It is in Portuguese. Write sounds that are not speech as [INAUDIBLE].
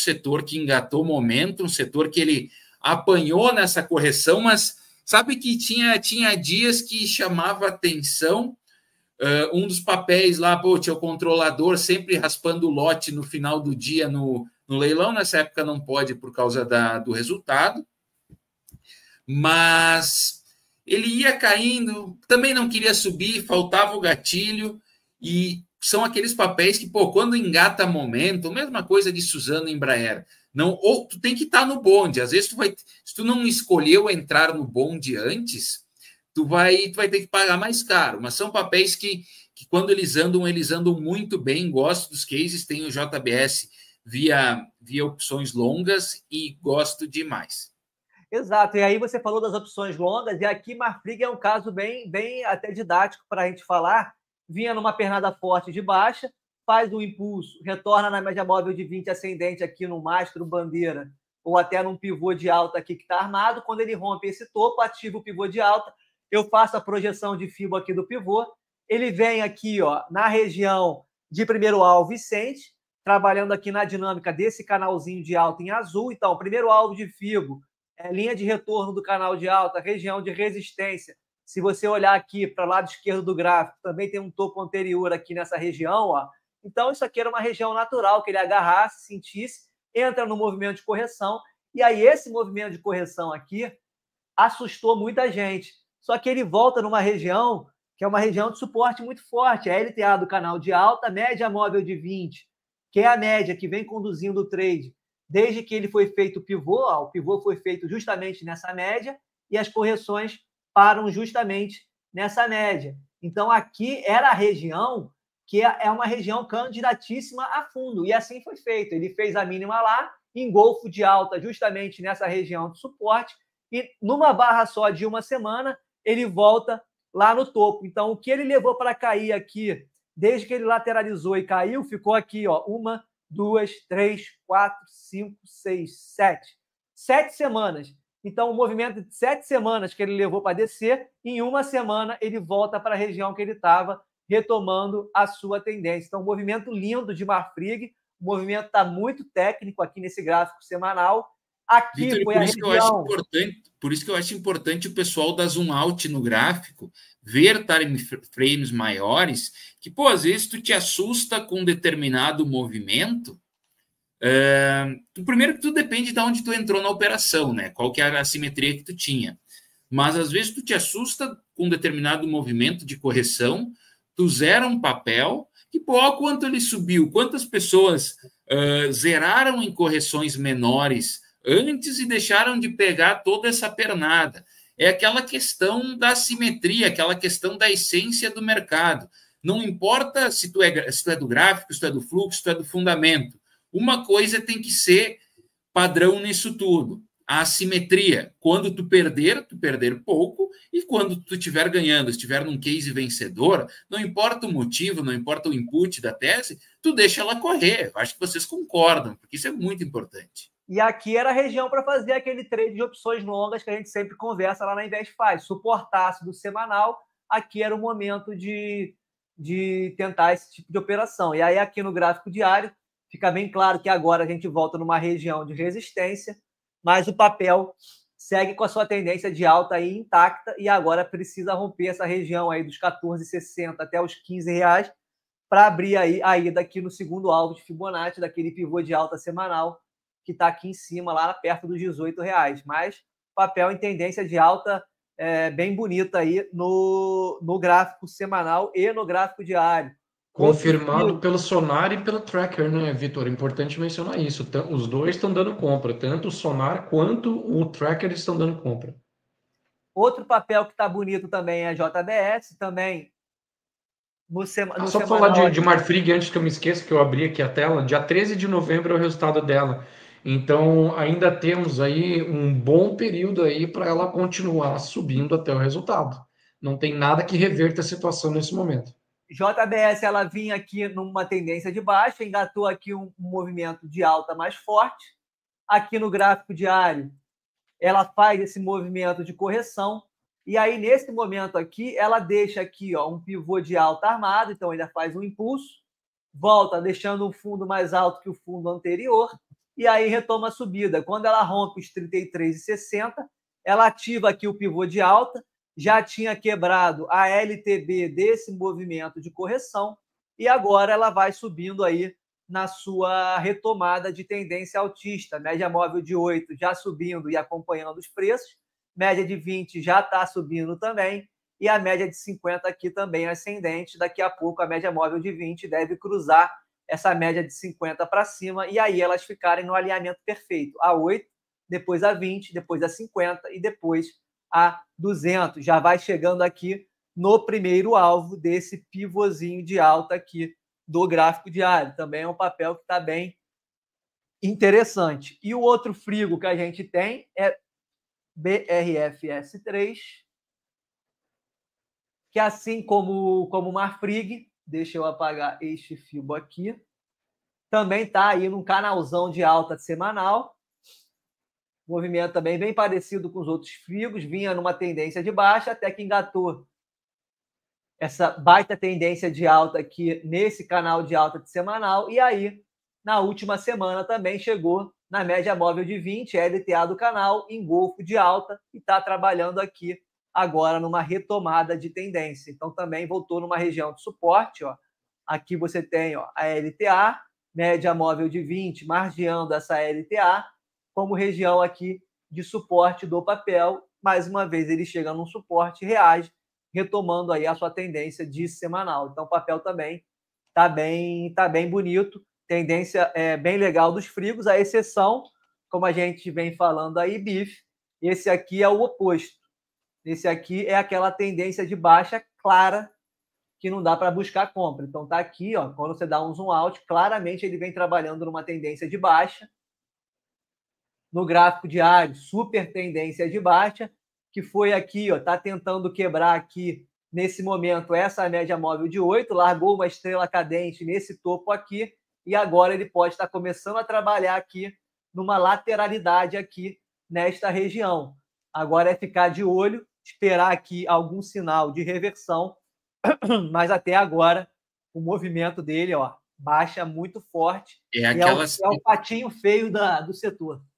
setor que engatou momento, um setor que ele apanhou nessa correção, mas sabe que tinha, tinha dias que chamava atenção. Uh, um dos papéis lá, pô, tinha o controlador sempre raspando o lote no final do dia no, no leilão. Nessa época não pode por causa da, do resultado. Mas ele ia caindo, também não queria subir, faltava o gatilho. E são aqueles papéis que, pô, quando engata momento, mesma coisa de Suzana Embraer. Não, ou tu tem que estar tá no bonde. Às vezes tu vai, se tu não escolheu entrar no bonde antes, tu vai, tu vai ter que pagar mais caro. Mas são papéis que, que quando eles andam, eles andam muito bem. Gosto dos cases, tem o JBS via via opções longas e gosto demais. Exato. E aí você falou das opções longas e aqui Marfrig é um caso bem bem até didático para a gente falar vinha numa pernada forte de baixa, faz um impulso, retorna na média móvel de 20 ascendente aqui no mastro bandeira ou até num pivô de alta aqui que está armado. Quando ele rompe esse topo, ativa o pivô de alta, eu faço a projeção de fibo aqui do pivô. Ele vem aqui ó, na região de primeiro alvo e sente, trabalhando aqui na dinâmica desse canalzinho de alta em azul. Então, primeiro alvo de fibo, é linha de retorno do canal de alta, região de resistência, se você olhar aqui para o lado esquerdo do gráfico, também tem um topo anterior aqui nessa região. Ó. Então, isso aqui era uma região natural que ele agarrasse, sentisse, entra no movimento de correção. E aí, esse movimento de correção aqui assustou muita gente. Só que ele volta numa região que é uma região de suporte muito forte. A LTA do canal de alta, média móvel de 20, que é a média que vem conduzindo o trade desde que ele foi feito o pivô. Ó, o pivô foi feito justamente nessa média e as correções param justamente nessa média. Então, aqui era a região que é, é uma região candidatíssima a fundo, e assim foi feito. Ele fez a mínima lá, engolfo de alta justamente nessa região de suporte, e numa barra só de uma semana, ele volta lá no topo. Então, o que ele levou para cair aqui, desde que ele lateralizou e caiu, ficou aqui, ó, uma, duas, três, quatro, cinco, seis, sete. Sete semanas. Então, o movimento de sete semanas que ele levou para descer, em uma semana ele volta para a região que ele estava, retomando a sua tendência. Então, um movimento lindo de Marfrig, o movimento está muito técnico aqui nesse gráfico semanal. Aqui Victor, foi por a isso região... que eu acho importante, Por isso que eu acho importante o pessoal dar zoom out no gráfico, ver time frames maiores, que, pô, às vezes tu te assusta com um determinado movimento, o é, primeiro que tudo depende de onde tu entrou na operação, né? Qual que era a simetria que tu tinha. Mas às vezes tu te assusta com um determinado movimento de correção, tu zera um papel e pô, quanto ele subiu, quantas pessoas uh, zeraram em correções menores antes e deixaram de pegar toda essa pernada. É aquela questão da simetria, aquela questão da essência do mercado. Não importa se tu é, se tu é do gráfico, se tu é do fluxo, se tu é do fundamento uma coisa tem que ser padrão nisso tudo. A assimetria. Quando tu perder, tu perder pouco, e quando tu estiver ganhando, estiver num case vencedor, não importa o motivo, não importa o input da tese, tu deixa ela correr. Acho que vocês concordam, porque isso é muito importante. E aqui era a região para fazer aquele trade de opções longas que a gente sempre conversa lá na Invest faz. Suportasse do semanal, aqui era o momento de, de tentar esse tipo de operação. E aí, aqui no gráfico diário, Fica bem claro que agora a gente volta numa região de resistência, mas o papel segue com a sua tendência de alta aí intacta e agora precisa romper essa região aí dos 14,60 até os 15 reais para abrir aí a ida aqui no segundo alvo de Fibonacci, daquele pivô de alta semanal que está aqui em cima, lá perto dos 18 reais. Mas papel em tendência de alta é, bem bonita aí no, no gráfico semanal e no gráfico diário. Confirmado pelo Sonar e pelo Tracker, né, Vitor? Importante mencionar isso. Os dois estão dando compra, tanto o Sonar quanto o Tracker estão dando compra. Outro papel que está bonito também é a JBS, também. No sema, ah, no ah, só falar de, de Marfrig antes que eu me esqueça, que eu abri aqui a tela. Dia 13 de novembro é o resultado dela. Então, ainda temos aí um bom período aí para ela continuar subindo até o resultado. Não tem nada que reverta a situação nesse momento. JBS ela vinha aqui numa tendência de baixa, engatou aqui um movimento de alta mais forte. Aqui no gráfico diário, ela faz esse movimento de correção. E aí, nesse momento aqui, ela deixa aqui ó, um pivô de alta armado, então ainda faz um impulso, volta deixando um fundo mais alto que o fundo anterior, e aí retoma a subida. Quando ela rompe os 33,60, ela ativa aqui o pivô de alta, já tinha quebrado a LTB desse movimento de correção e agora ela vai subindo aí na sua retomada de tendência altista. Média móvel de 8 já subindo e acompanhando os preços, média de 20 já está subindo também e a média de 50 aqui também ascendente. Daqui a pouco a média móvel de 20 deve cruzar essa média de 50 para cima e aí elas ficarem no alinhamento perfeito, a 8, depois a 20, depois a 50 e depois a 200. Já vai chegando aqui no primeiro alvo desse pivôzinho de alta aqui do gráfico diário. Também é um papel que está bem interessante. E o outro frigo que a gente tem é BRFS3, que assim como, como o Marfrig, deixa eu apagar este fibo aqui, também está aí num canalzão de alta semanal, movimento também bem parecido com os outros figos, vinha numa tendência de baixa, até que engatou essa baita tendência de alta aqui nesse canal de alta de semanal, e aí, na última semana também chegou na média móvel de 20, é LTA do canal, engolfo de alta, e está trabalhando aqui agora numa retomada de tendência. Então também voltou numa região de suporte, ó. Aqui você tem ó, a LTA, média móvel de 20, margeando essa LTA, como região aqui de suporte do papel. Mais uma vez, ele chega num suporte, reage, retomando aí a sua tendência de semanal. Então, o papel também tá bem, tá bem bonito, tendência é bem legal dos frigos, a exceção, como a gente vem falando aí, bife. Esse aqui é o oposto. Esse aqui é aquela tendência de baixa clara que não dá para buscar compra. Então tá aqui, ó, quando você dá um zoom out, claramente ele vem trabalhando numa tendência de baixa no gráfico diário, super tendência de baixa, que foi aqui, ó, tá tentando quebrar aqui nesse momento essa média móvel de 8, largou uma estrela cadente nesse topo aqui e agora ele pode estar começando a trabalhar aqui numa lateralidade aqui nesta região. Agora é ficar de olho, esperar aqui algum sinal de reversão, [CLEARS THROAT] mas até agora o movimento dele, ó, baixa muito forte. É, aquela... é, o, é o patinho feio da, do setor.